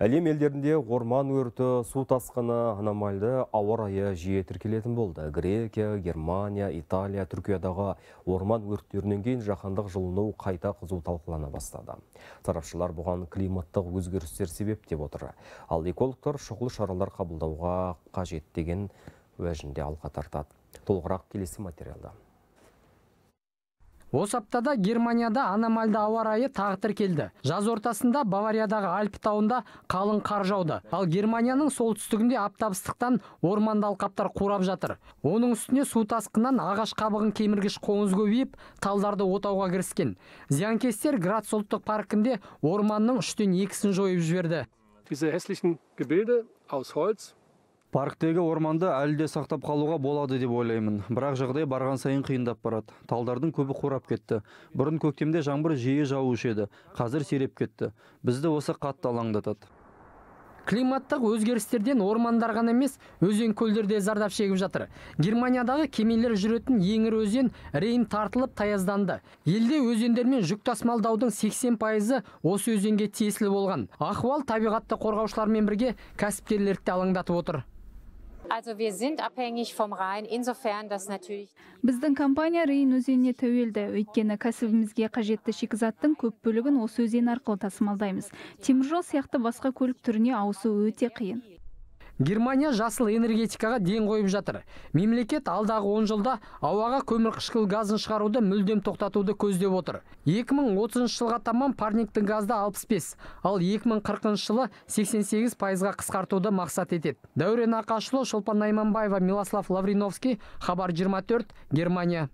әлем елдерінде орман өрті су тасқыны аномальды ауа райы жиі тіркелетін болды грекия германия италия түркиядағы орман өрттерінен кейін жаһандық жылыну қайта қызу талқылана бастады сарапшылар бұған климаттық өзгерістер себеп деп отыр ал экологтар шұғыл шаралар қабылдауға қажет деген уәжінде алға тартады толығырақ келесі материалда осы аптада германияда аномальды ауа райы тағы тіркелді жаз ортасында бавариядағы альп тауында қалың қар жауды ал германияның солтүстігінде аптап ыстықтан орманды алқаптар қурап жатыр оның үстіне су тасқынынан ағаш қабығын кеміргіш қоңыз көбейіп талдарды отауға кіріскен зиянкестер грац ұлттық паркінде орманның үштен екісін жойып жіберді парктегі орманды әлі де сақтап қалуға болады деп ойлаймын бірақ жағдай барған сайын қиындап барады талдардың көбі қурап кетті бұрын көктемде жаңбыр жиі жауушы еді қазір сиреп кетті бізді осы қатты алаңдатады климаттық өзгерістерден ормандар ғана емес өзен көлдер де зардап шегіп жатыр германиядағы кемелер жүретін еңір өзен рейн тартылып таязданды елде өзендермен жүк тасымалдаудың 80 пайызы осы өзенге тиесілі болған ахуал табиғатты қорғаушылармен бірге кәсіпкерлерді алаңдатып отыр Also Біздің компания Рейн өзеніне тәуелді, өйткені кәсібімізге қажетті шикізаттың көп бөлігін осы өзен арқылы тасымалдаймыз. Теміржол сияқты басқа көлік түріне ауысы өте қиын германия жасыл энергетикаға ден қойып жатыр мемлекет алдағы 10 жылда ауаға көмірқышқыл газын шығаруды мүлдем тоқтатуды көздеп отыр 2030 жылға таман парниктік газды 65 ал 2040 жылы 88 пайызға қысқартуды мақсат етеді дәурен ақашылы шолпан найманбаева милослав лавриновский хабар 24 германия